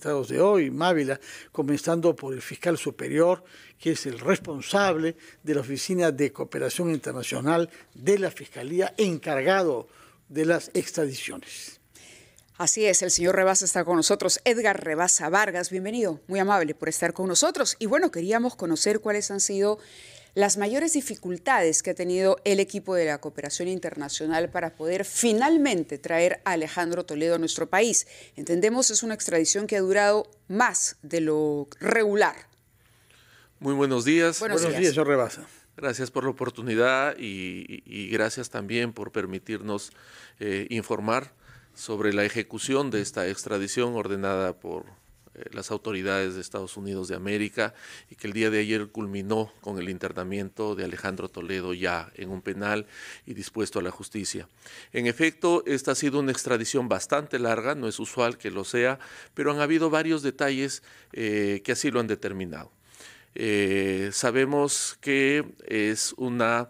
de hoy, Mávila, comenzando por el fiscal superior, que es el responsable de la Oficina de Cooperación Internacional de la Fiscalía, encargado de las extradiciones. Así es, el señor Rebasa está con nosotros. Edgar Rebasa Vargas, bienvenido, muy amable por estar con nosotros. Y bueno, queríamos conocer cuáles han sido las mayores dificultades que ha tenido el equipo de la cooperación internacional para poder finalmente traer a Alejandro Toledo a nuestro país. Entendemos es una extradición que ha durado más de lo regular. Muy buenos días. Buenos, días, Yo Rebasa. Gracias por la oportunidad y, gracias también por permitirnos eh, informar sobre la ejecución de esta extradición ordenada por eh, las autoridades de Estados Unidos de América y que el día de ayer culminó con el internamiento de Alejandro Toledo ya en un penal y dispuesto a la justicia. En efecto, esta ha sido una extradición bastante larga, no es usual que lo sea, pero han habido varios detalles eh, que así lo han determinado. Eh, sabemos que es una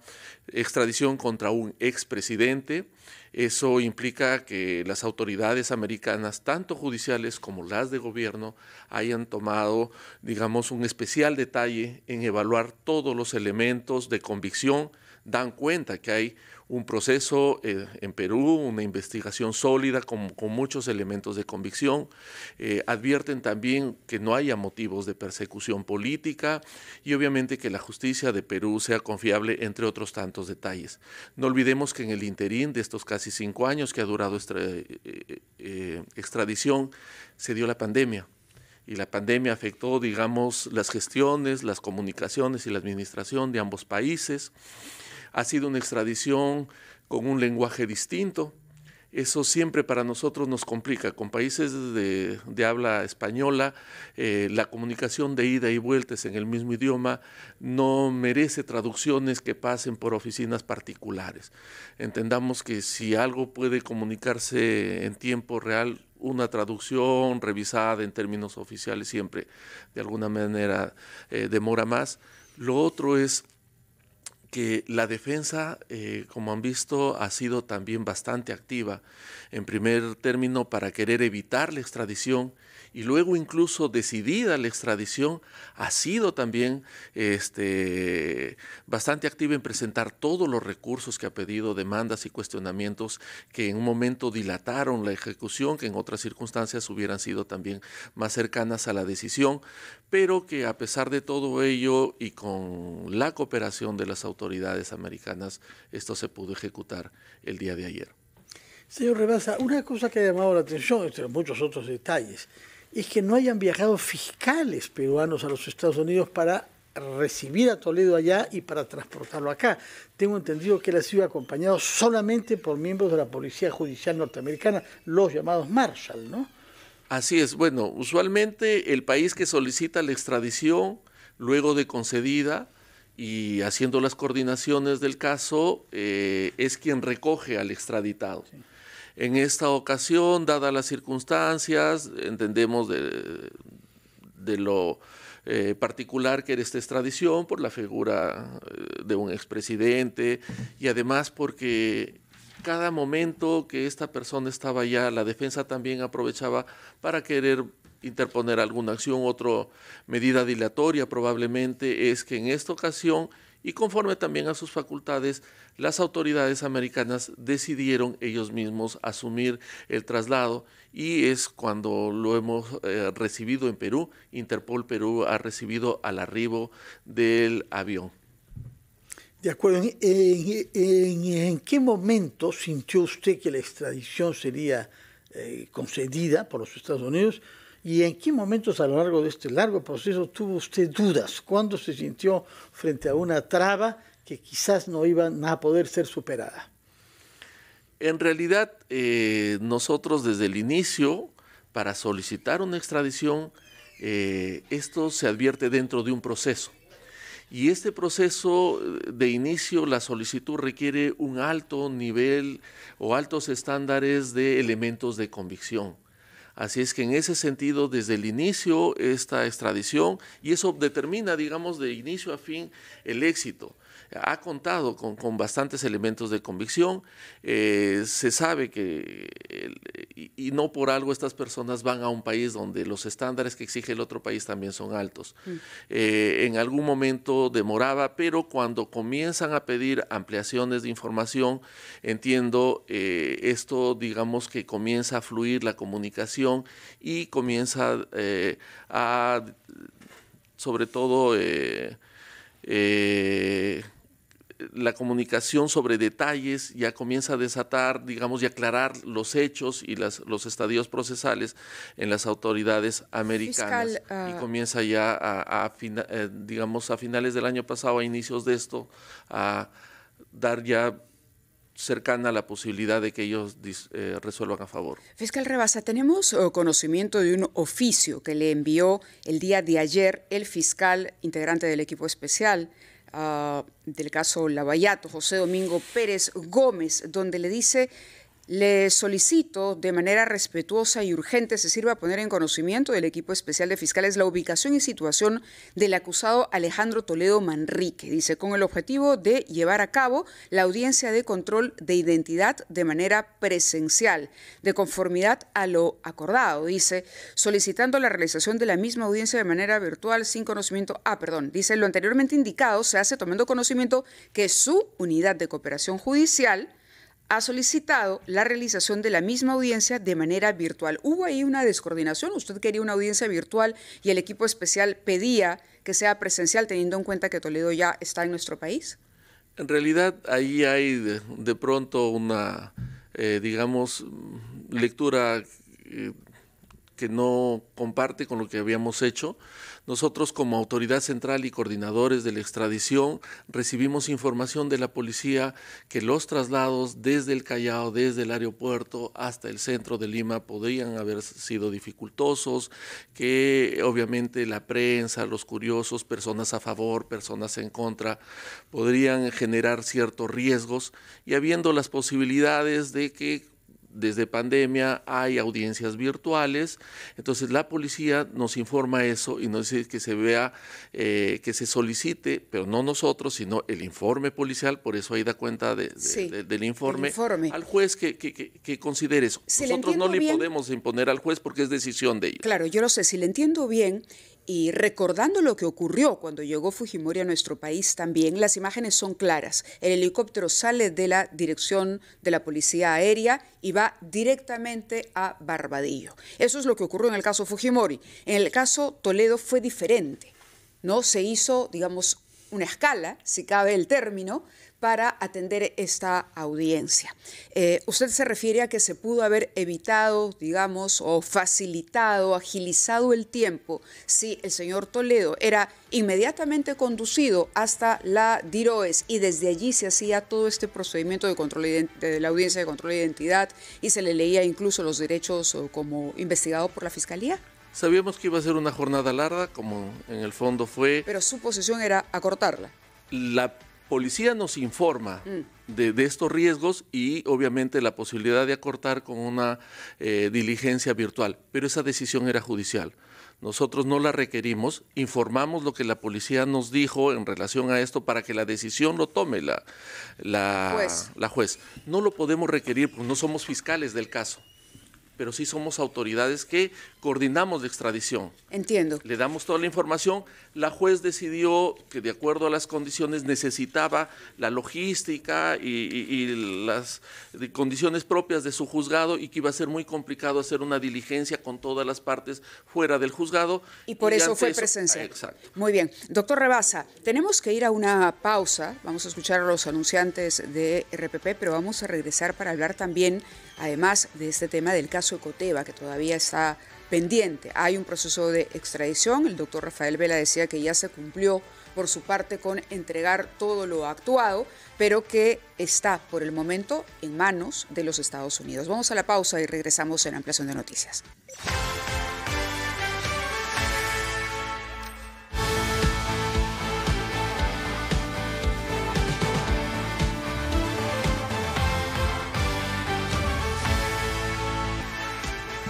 extradición contra un expresidente eso implica que las autoridades americanas, tanto judiciales como las de gobierno, hayan tomado, digamos, un especial detalle en evaluar todos los elementos de convicción dan cuenta que hay un proceso eh, en Perú, una investigación sólida con, con muchos elementos de convicción. Eh, advierten también que no haya motivos de persecución política y obviamente que la justicia de Perú sea confiable, entre otros tantos detalles. No olvidemos que en el interín de estos casi cinco años que ha durado esta eh, extradición, se dio la pandemia y la pandemia afectó, digamos, las gestiones, las comunicaciones y la administración de ambos países ha sido una extradición con un lenguaje distinto. Eso siempre para nosotros nos complica. Con países de, habla española, eh, la comunicación de ida y vueltas en el mismo idioma no merece traducciones que pasen por oficinas particulares. Entendamos que si algo puede comunicarse en tiempo real, una traducción revisada en términos oficiales siempre de alguna manera eh, demora más. Lo otro es que la defensa, eh, como han visto, ha sido también bastante activa, en primer término para querer evitar la extradición y luego incluso decidida la extradición, ha sido también este, bastante activa en presentar todos los recursos que ha pedido, demandas y cuestionamientos que en un momento dilataron la ejecución, que en otras circunstancias hubieran sido también más cercanas a la decisión, pero que a pesar de todo ello y con la cooperación de las autoridades, autoridades americanas. Esto se pudo ejecutar el día de ayer. Señor Rebasa, una cosa que ha llamado la atención, entre muchos otros detalles, es que no hayan viajado fiscales peruanos a los Estados Unidos para recibir a Toledo allá y para transportarlo acá. Tengo entendido que él ha sido acompañado solamente por miembros de la Policía Judicial Norteamericana, los llamados Marshall, ¿no? Así es. Bueno, usualmente el país que solicita la extradición, luego de concedida, y haciendo las coordinaciones del caso eh, es quien recoge al extraditado. En esta ocasión, dadas las circunstancias, entendemos de, lo eh, particular que era esta extradición por la figura eh, de un expresidente y además porque cada momento que esta persona estaba allá, la defensa también aprovechaba para querer interponer alguna acción, otra medida dilatoria probablemente, es que en esta ocasión y conforme también a sus facultades, las autoridades americanas decidieron ellos mismos asumir el traslado y es cuando lo hemos eh, recibido en Perú, Interpol Perú ha recibido al arribo del avión. De acuerdo, ¿en, qué momento sintió usted que la extradición sería eh, concedida por los Estados Unidos? ¿Y en qué momentos a lo largo de este largo proceso tuvo usted dudas? ¿Cuándo se sintió frente a una traba que quizás no iba a poder ser superada? En realidad, eh, nosotros desde el inicio, para solicitar una extradición, eh, esto se advierte dentro de un proceso. Y este proceso eh, de inicio, la solicitud requiere un alto nivel o altos estándares de elementos de convicción. Así es que en ese sentido, desde el inicio, esta extradición, y eso determina, digamos, de inicio a fin el éxito ha contado con, bastantes elementos de convicción. Eh, se sabe que, y, no por algo estas personas van a un país donde los estándares que exige el otro país también son altos. Mm. Eh, en algún momento demoraba, pero cuando comienzan a pedir ampliaciones de información, entiendo, eh, esto digamos que comienza a fluir la comunicación y comienza a, sobre todo, la comunicación sobre detalles ya comienza a desatar, digamos, y aclarar los hechos y las, los estadios procesales en las autoridades americanas. Ah, y comienza ya, a, eh, digamos, a finales del año pasado, a inicios de esto, a dar ya cercana la posibilidad de que ellos eh, resuelvan a favor. Fiscal Rebasa, tenemos eh, conocimiento de un oficio que le envió el día de ayer el fiscal integrante del equipo especial Ah, del caso Lavallato, José Domingo Pérez Gómez, donde le dice le solicito de manera respetuosa y urgente se sirva a poner en conocimiento del equipo especial de fiscales la ubicación y situación del acusado Alejandro Toledo Manrique, dice, con el objetivo de llevar a cabo la audiencia de control de identidad de manera presencial, de conformidad a lo acordado, dice, solicitando la realización de la misma audiencia de manera virtual sin conocimiento. Ah, perdón, dice, lo anteriormente indicado se hace tomando conocimiento que su unidad de cooperación judicial ha solicitado la realización de la misma audiencia de manera virtual. Hubo ahí una descoordinación, usted quería una audiencia virtual y el equipo especial pedía que sea presencial teniendo en cuenta que Toledo ya está en nuestro país. En realidad ahí hay de, pronto una, eh, digamos, lectura eh, que no comparte con lo que habíamos hecho. Nosotros como autoridad central y coordinadores de la extradición recibimos información de la policía que los traslados desde el Callao, desde el aeropuerto hasta el centro de Lima podrían haber sido dificultosos, que obviamente la prensa, los curiosos, personas a favor, personas en contra, podrían generar ciertos riesgos y habiendo las posibilidades de que desde pandemia hay audiencias virtuales, entonces la policía nos informa eso y nos dice que se vea, eh, que se solicite, pero no nosotros, sino el informe policial, por eso ahí da cuenta del informe, al juez que, considere eso. nosotros no le podemos imponer al juez porque es decisión de ellos. Claro, yo lo sé, si le entiendo bien, y recordando lo que ocurrió cuando llegó Fujimori a nuestro país también, las imágenes son claras. El helicóptero sale de la dirección de la Policía Aérea y va directamente a Barbadillo. Eso es lo que ocurrió en el caso Fujimori. En el caso Toledo fue diferente. No se hizo, digamos, una escala, si cabe el término, para atender esta audiencia. Eh, usted se refiere a que se pudo haber evitado, digamos, o facilitado, agilizado el tiempo si el señor Toledo era inmediatamente conducido hasta la DIROES y desde allí se hacía todo este procedimiento de, control de, de la audiencia de control de identidad y se le leía incluso los derechos como investigado por la Fiscalía. Sabíamos que iba a ser una jornada larga, como en el fondo fue. Pero su posición era acortarla. La policía nos informa mm. de, estos riesgos y obviamente la posibilidad de acortar con una eh, diligencia virtual, pero esa decisión era judicial. Nosotros no la requerimos, informamos lo que la policía nos dijo en relación a esto para que la decisión lo tome la, la, juez. No lo podemos requerir, porque no somos fiscales del caso pero sí somos autoridades que coordinamos la extradición. Entiendo. Le damos toda la información. La juez decidió que de acuerdo a las condiciones necesitaba la logística y, las condiciones propias de su juzgado y que iba a ser muy complicado hacer una diligencia con todas las partes fuera del juzgado. Y por eso fue presencial. Exacto. Muy bien. Doctor Rebasa, tenemos que ir a una pausa. Vamos a escuchar a los anunciantes de RPP, pero vamos a regresar para hablar también además de este tema del caso Ecoteva, que todavía está pendiente. Hay un proceso de extradición, el doctor Rafael Vela decía que ya se cumplió por su parte con entregar todo lo actuado, pero que está por el momento en manos de los Estados Unidos. Vamos a la pausa y regresamos en ampliación de noticias.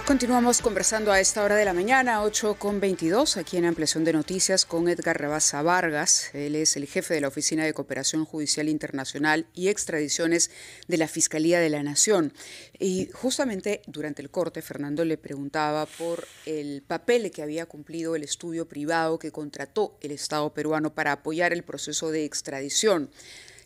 Continuamos conversando a esta hora de la mañana, 8 con 22, aquí en Ampliación de Noticias con Edgar Rebaza Vargas. Él es el jefe de la Oficina de Cooperación Judicial Internacional y Extradiciones de la Fiscalía de la Nación. Y justamente durante el corte, Fernando le preguntaba por el papel que había cumplido el estudio privado que contrató el Estado peruano para apoyar el proceso de extradición.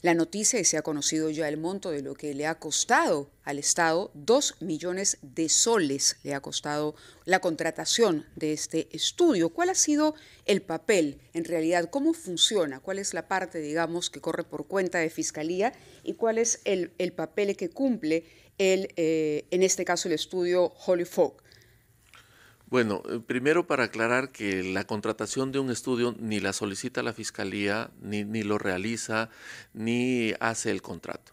La noticia y se ha conocido ya el monto de lo que le ha costado al Estado, dos millones de soles le ha costado la contratación de este estudio. ¿Cuál ha sido el papel en realidad? ¿Cómo funciona? ¿Cuál es la parte, digamos, que corre por cuenta de Fiscalía y cuál es el, papel que cumple el, eh, en este caso el estudio Holy Folk? Bueno, eh, primero para aclarar que la contratación de un estudio ni la solicita la fiscalía, ni, ni lo realiza, ni hace el contrato.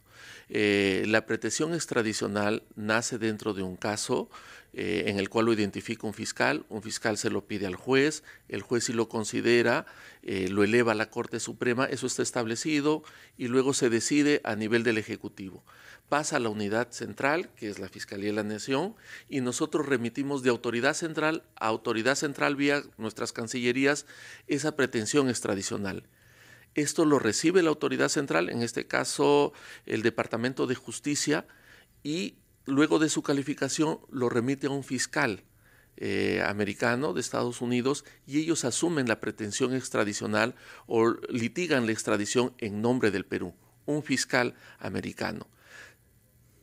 Eh, la pretensión extradicional nace dentro de un caso eh, en el cual lo identifica un fiscal, un fiscal se lo pide al juez, el juez si lo considera, eh, lo eleva a la Corte Suprema, eso está establecido y luego se decide a nivel del Ejecutivo. Pasa a la unidad central, que es la Fiscalía de la Nación, y nosotros remitimos de autoridad central a autoridad central vía nuestras cancillerías esa pretensión extradicional. Esto lo recibe la autoridad central, en este caso el Departamento de Justicia, y luego de su calificación lo remite a un fiscal. Eh, americano de Estados Unidos y ellos asumen la pretensión extradicional o litigan la extradición en nombre del Perú, un fiscal americano.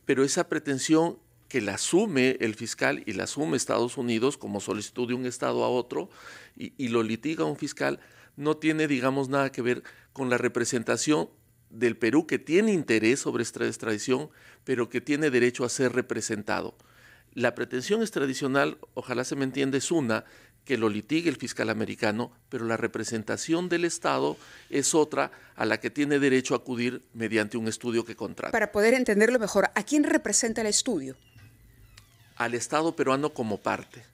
Pero esa pretensión que la asume el fiscal y la asume Estados Unidos como solicitud de un Estado a otro y, y lo litiga un fiscal, no tiene, digamos, nada que ver con la representación del Perú que tiene interés sobre esta extradición, pero que tiene derecho a ser representado. La pretensión extradicional, ojalá se me entiende, es una que lo litigue el fiscal americano, pero la representación del Estado es otra a la que tiene derecho a acudir mediante un estudio que contrata. Para poder entenderlo mejor, ¿a quién representa el estudio? Al Estado peruano como parte.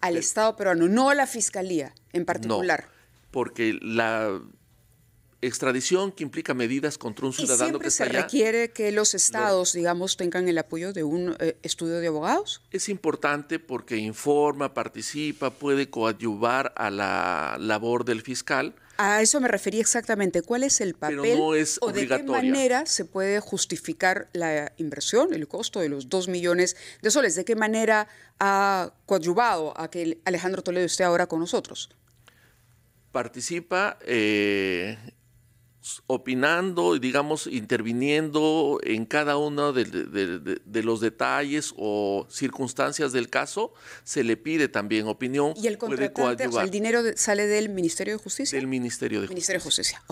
Al Estado peruano, no a la Fiscalía en particular. No porque la extradición que implica medidas contra un ciudadano ¿Y siempre que se requiere que los estados, digamos, tengan el apoyo de un eh, estudio de abogados? Es importante porque informa, participa, puede coadyuvar a la labor del fiscal. A eso me refería exactamente. ¿Cuál es el papel Pero no es o de qué manera se puede justificar la inversión, el costo de los dos millones de soles? ¿De qué manera ha coadyuvado a que Alejandro Toledo esté ahora con nosotros? participa eh, opinando y digamos interviniendo en cada uno de, los detalles o circunstancias del caso, se le pide también opinión. ¿Y el contratante, el dinero sale del Ministerio de Justicia? Del Ministerio de Justicia. Ministerio de Justicia,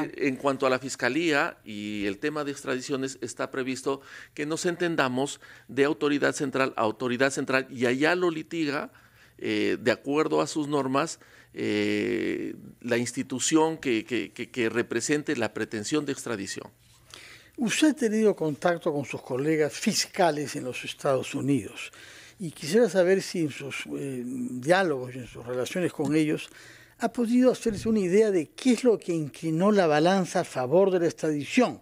pues, en cuanto a la Fiscalía y el tema de extradiciones, está previsto que nos entendamos de autoridad central a autoridad central y allá lo litiga eh, de acuerdo a sus normas eh, la institución que, que, represente la pretensión de extradición. Usted ha tenido contacto con sus colegas fiscales en los Estados Unidos y quisiera saber si en sus eh, diálogos y en sus relaciones con ellos ha podido hacerse una idea de qué es lo que inclinó la balanza a favor de la extradición,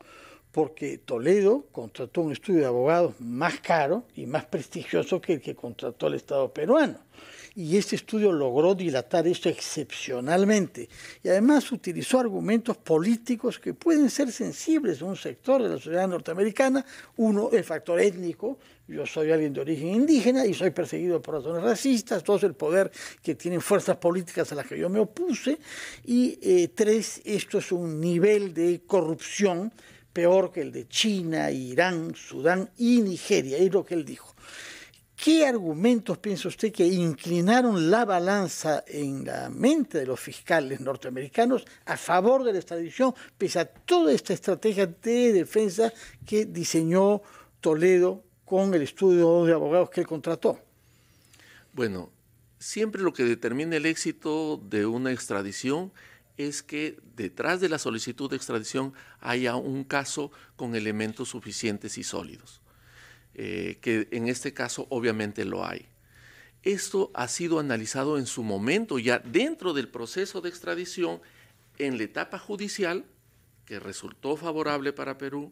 porque Toledo contrató un estudio de abogados más caro y más prestigioso que el que contrató el Estado peruano y este estudio logró dilatar esto excepcionalmente y además utilizó argumentos políticos que pueden ser sensibles a un sector de la sociedad norteamericana. Uno, el factor étnico, yo soy alguien de origen indígena y soy perseguido por razones racistas, dos, el poder que tienen fuerzas políticas a las que yo me opuse y eh, tres, esto es un nivel de corrupción peor que el de China, Irán, Sudán y Nigeria, es lo que él dijo. ¿Qué argumentos piensa usted que inclinaron la balanza en la mente de los fiscales norteamericanos a favor de la extradición, pese a toda esta estrategia de defensa que diseñó Toledo con el estudio de abogados que él contrató? Bueno, siempre lo que determina el éxito de una extradición es que detrás de la solicitud de extradición haya un caso con elementos suficientes y sólidos. Eh, que en este caso obviamente lo hay. Esto ha sido analizado en su momento, ya dentro del proceso de extradición, en la etapa judicial, que resultó favorable para Perú,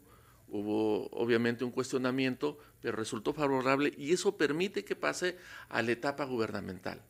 hubo obviamente un cuestionamiento, pero resultó favorable y eso permite que pase a la etapa gubernamental.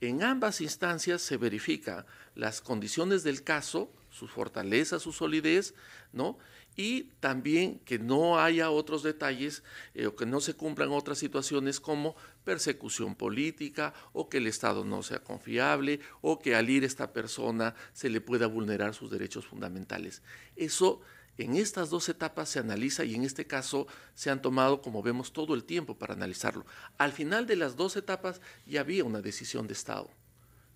En ambas instancias se verifican las condiciones del caso, su fortaleza, su solidez, ¿no? Y también que no haya otros detalles eh, o que no se cumplan otras situaciones como persecución política o que el Estado no sea confiable o que al ir esta persona se le pueda vulnerar sus derechos fundamentales. Eso en estas dos etapas se analiza y en este caso se han tomado, como vemos, todo el tiempo para analizarlo. Al final de las dos etapas ya había una decisión de Estado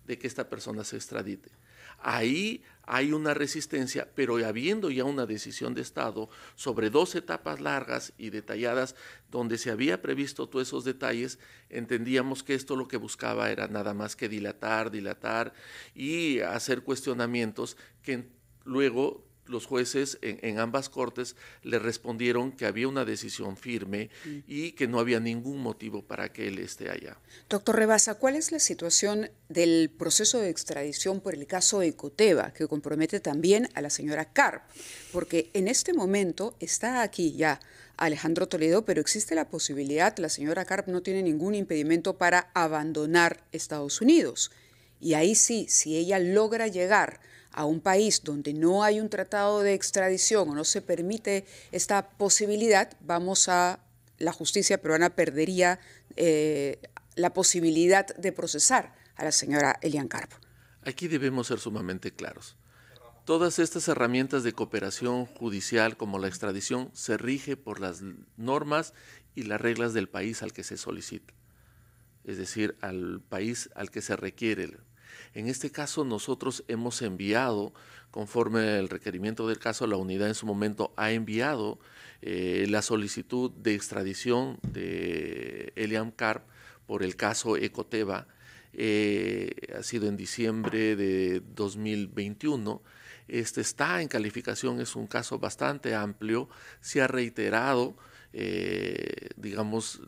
de que esta persona se extradite. Ahí hay una resistencia, pero habiendo ya una decisión de Estado sobre dos etapas largas y detalladas donde se había previsto todos esos detalles, entendíamos que esto lo que buscaba era nada más que dilatar, dilatar y hacer cuestionamientos que luego los jueces en, ambas cortes le respondieron que había una decisión firme mm. y que no había ningún motivo para que él esté allá. Doctor Rebasa, ¿cuál es la situación del proceso de extradición por el caso de Coteva, que compromete también a la señora Carp? Porque en este momento está aquí ya Alejandro Toledo, pero existe la posibilidad, la señora Carp no tiene ningún impedimento para abandonar Estados Unidos. Y ahí sí, si ella logra llegar a un país donde no hay un tratado de extradición o no se permite esta posibilidad, vamos a, la justicia peruana perdería eh, la posibilidad de procesar a la señora Elian Carpo. Aquí debemos ser sumamente claros. Todas estas herramientas de cooperación judicial como la extradición se rige por las normas y las reglas del país al que se solicita es decir, al país al que se requiere. En este caso nosotros hemos enviado, conforme el requerimiento del caso, la unidad en su momento ha enviado eh, la solicitud de extradición de Eliam Carp por el caso Ecoteva, eh, ha sido en diciembre de 2021. Este está en calificación, es un caso bastante amplio, se ha reiterado eh, digamos,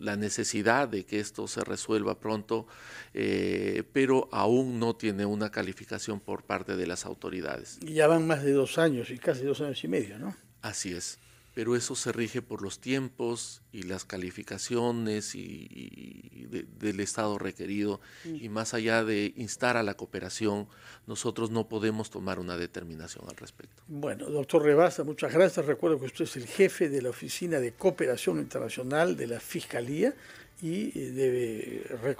la necesidad de que esto se resuelva pronto, eh, pero aún no tiene una calificación por parte de las autoridades. Y ya van más de dos años y casi dos años y medio, ¿no? Así es pero eso se rige por los tiempos y las calificaciones y, del estado requerido y más allá de instar a la cooperación, nosotros no podemos tomar una determinación al respecto. Bueno, doctor Rebasa, muchas gracias. Recuerdo que usted es el jefe de la Oficina de Cooperación Internacional de la Fiscalía y eh, debe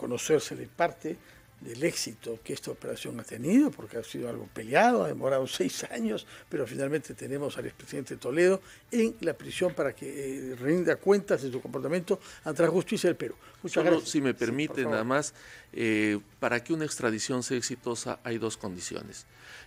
de parte del éxito que esta operación ha tenido, porque ha sido algo peleado, ha demorado seis años, pero finalmente tenemos al expresidente Toledo en la prisión para que eh, rinda cuentas de su comportamiento ante la justicia del Perú. Muchas gracias. Si me permite, nada más, eh, para que una extradición sea exitosa hay dos condiciones.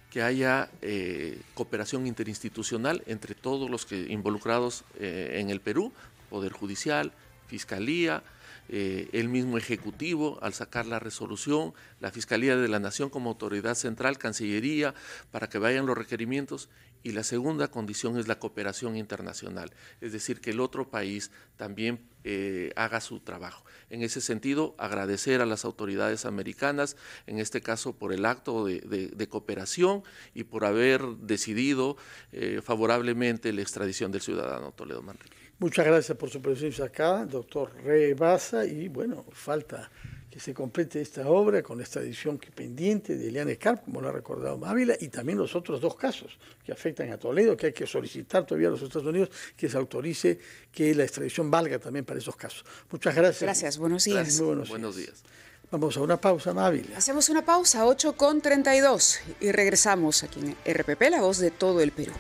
Que haya eh, cooperación interinstitucional entre todos los que, involucrados en el Perú, Poder Judicial, Fiscalía, eh, el mismo Ejecutivo al sacar la resolución, la Fiscalía de la Nación como autoridad central, Cancillería, para que vayan los requerimientos. Y la segunda condición es la cooperación internacional, es decir, que el otro país también eh, haga su trabajo. En ese sentido, agradecer a las autoridades americanas, en este caso por el acto de, cooperación y por haber decidido eh, favorablemente la extradición del ciudadano Toledo Manrique. Muchas gracias por su presencia acá, doctor Rebaza, y bueno, falta que se complete esta obra con esta edición que pendiente de Eliane Scarp, como lo ha recordado Mávila, y también los otros dos casos que afectan a Toledo, que hay que solicitar todavía a los Estados Unidos que se autorice que la extradición valga también para esos casos. Muchas gracias. Gracias, buenos días. muy buenos, días. Vamos a una pausa, Mávila. Hacemos una pausa, 8 con 32, y regresamos aquí en RPP, la voz de todo el Perú.